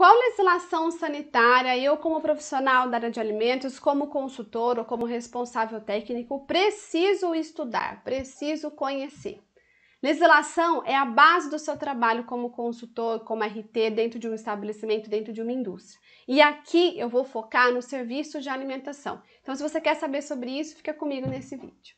Qual legislação sanitária eu, como profissional da área de alimentos, como consultor ou como responsável técnico, preciso estudar, preciso conhecer? Legislação é a base do seu trabalho como consultor, como RT, dentro de um estabelecimento, dentro de uma indústria. E aqui eu vou focar no serviço de alimentação. Então, se você quer saber sobre isso, fica comigo nesse vídeo.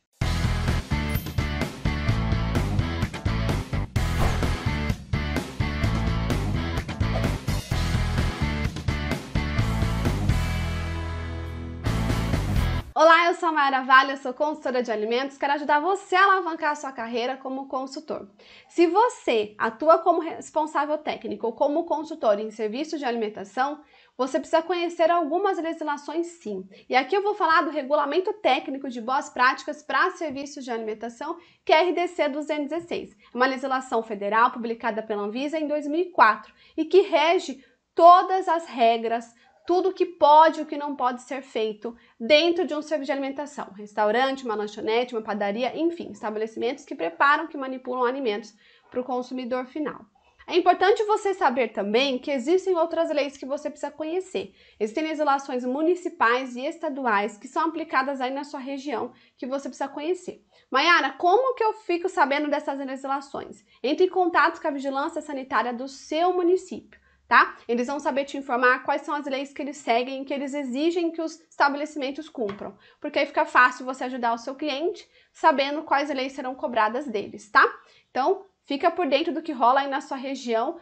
Olá, eu sou a Mayara Vale, eu sou consultora de alimentos, quero ajudar você a alavancar a sua carreira como consultor. Se você atua como responsável técnico ou como consultor em serviços de alimentação, você precisa conhecer algumas legislações sim. E aqui eu vou falar do Regulamento Técnico de Boas Práticas para Serviços de Alimentação, que é a RDC 216. É uma legislação federal publicada pela Anvisa em 2004 e que rege todas as regras tudo o que pode e o que não pode ser feito dentro de um serviço de alimentação, restaurante, uma lanchonete, uma padaria, enfim, estabelecimentos que preparam, que manipulam alimentos para o consumidor final. É importante você saber também que existem outras leis que você precisa conhecer. Existem legislações municipais e estaduais que são aplicadas aí na sua região que você precisa conhecer. Mayara, como que eu fico sabendo dessas legislações? Entre em contato com a vigilância sanitária do seu município tá? Eles vão saber te informar quais são as leis que eles seguem, que eles exigem que os estabelecimentos cumpram, porque aí fica fácil você ajudar o seu cliente sabendo quais leis serão cobradas deles, tá? Então, fica por dentro do que rola aí na sua região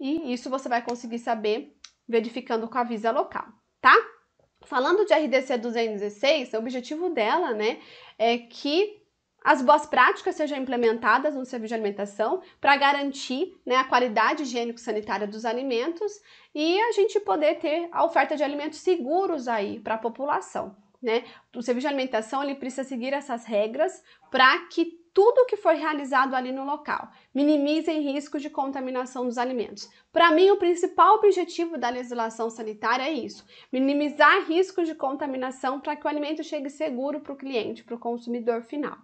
e isso você vai conseguir saber verificando com a Visa local, tá? Falando de RDC 216, o objetivo dela, né, é que as boas práticas sejam implementadas no serviço de alimentação para garantir né, a qualidade higiênico-sanitária dos alimentos e a gente poder ter a oferta de alimentos seguros aí para a população. Né? O serviço de alimentação ele precisa seguir essas regras para que tudo que for realizado ali no local minimize risco de contaminação dos alimentos. Para mim, o principal objetivo da legislação sanitária é isso: minimizar riscos de contaminação para que o alimento chegue seguro para o cliente, para o consumidor final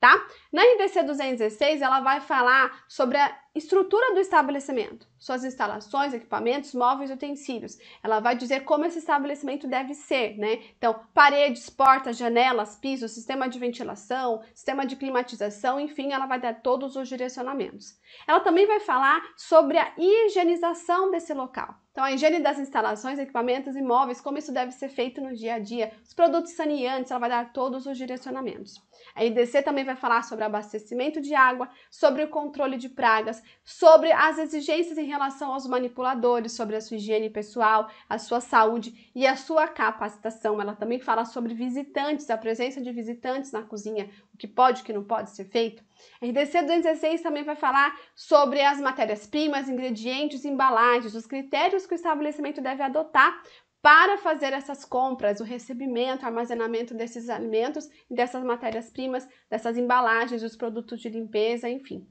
tá? Na IDC 216, ela vai falar sobre a estrutura do estabelecimento, suas instalações, equipamentos, móveis, utensílios. Ela vai dizer como esse estabelecimento deve ser, né? Então, paredes, portas, janelas, pisos, sistema de ventilação, sistema de climatização, enfim, ela vai dar todos os direcionamentos. Ela também vai falar sobre a higienização desse local. Então, a higiene das instalações, equipamentos e móveis, como isso deve ser feito no dia a dia, os produtos saneantes, ela vai dar todos os direcionamentos. A IDC também vai falar sobre abastecimento de água, sobre o controle de pragas, sobre as exigências em relação aos manipuladores, sobre a sua higiene pessoal, a sua saúde e a sua capacitação. Ela também fala sobre visitantes, a presença de visitantes na cozinha, o que pode e o que não pode ser feito. A RDC 216 também vai falar sobre as matérias-primas, ingredientes, embalagens, os critérios que o estabelecimento deve adotar para fazer essas compras, o recebimento, armazenamento desses alimentos, dessas matérias-primas, dessas embalagens, dos produtos de limpeza, enfim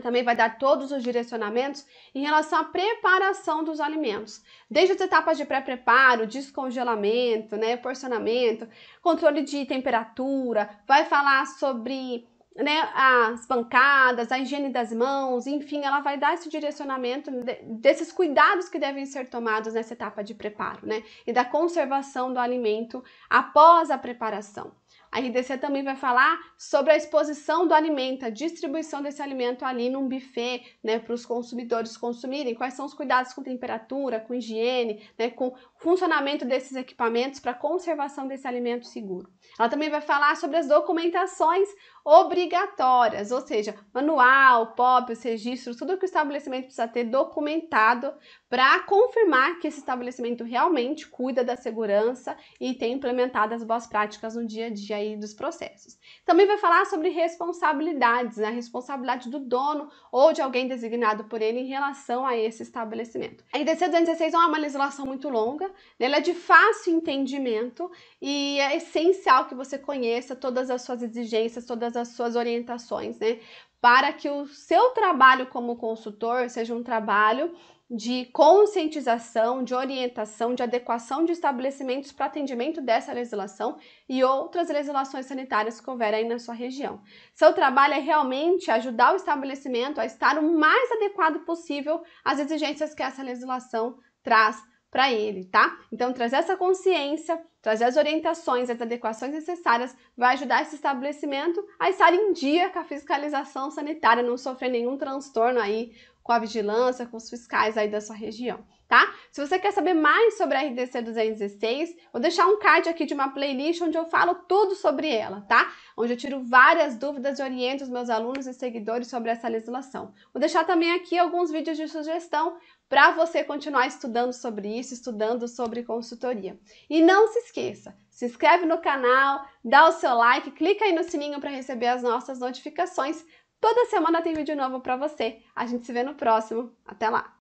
também vai dar todos os direcionamentos em relação à preparação dos alimentos, desde as etapas de pré-preparo, descongelamento, né, porcionamento, controle de temperatura, vai falar sobre né, as bancadas, a higiene das mãos, enfim, ela vai dar esse direcionamento desses cuidados que devem ser tomados nessa etapa de preparo, né, e da conservação do alimento após a preparação. A RDC também vai falar sobre a exposição do alimento, a distribuição desse alimento ali num buffet, né, para os consumidores consumirem, quais são os cuidados com temperatura, com higiene, né, com funcionamento desses equipamentos para conservação desse alimento seguro. Ela também vai falar sobre as documentações obrigatórias obrigatórias, ou seja, manual, POP, os registros, tudo que o estabelecimento precisa ter documentado para confirmar que esse estabelecimento realmente cuida da segurança e tem implementado as boas práticas no dia a dia aí dos processos. Também vai falar sobre responsabilidades, né? a responsabilidade do dono ou de alguém designado por ele em relação a esse estabelecimento. A RDC 216 é uma legislação muito longa, ela é de fácil entendimento e é essencial que você conheça todas as suas exigências, todas as suas orientações, né? Para que o seu trabalho como consultor seja um trabalho de conscientização, de orientação, de adequação de estabelecimentos para atendimento dessa legislação e outras legislações sanitárias que houver aí na sua região. Seu trabalho é realmente ajudar o estabelecimento a estar o mais adequado possível às exigências que essa legislação traz para ele, tá? Então, trazer essa consciência, trazer as orientações, as adequações necessárias, vai ajudar esse estabelecimento a estar em dia com a fiscalização sanitária, não sofrer nenhum transtorno aí com a vigilância, com os fiscais aí da sua região, tá? Se você quer saber mais sobre a RDC 216, vou deixar um card aqui de uma playlist onde eu falo tudo sobre ela, tá? Onde eu tiro várias dúvidas e oriento os meus alunos e seguidores sobre essa legislação. Vou deixar também aqui alguns vídeos de sugestão para você continuar estudando sobre isso, estudando sobre consultoria. E não se esqueça, se inscreve no canal, dá o seu like, clica aí no sininho para receber as nossas notificações Toda semana tem vídeo novo para você. A gente se vê no próximo. Até lá!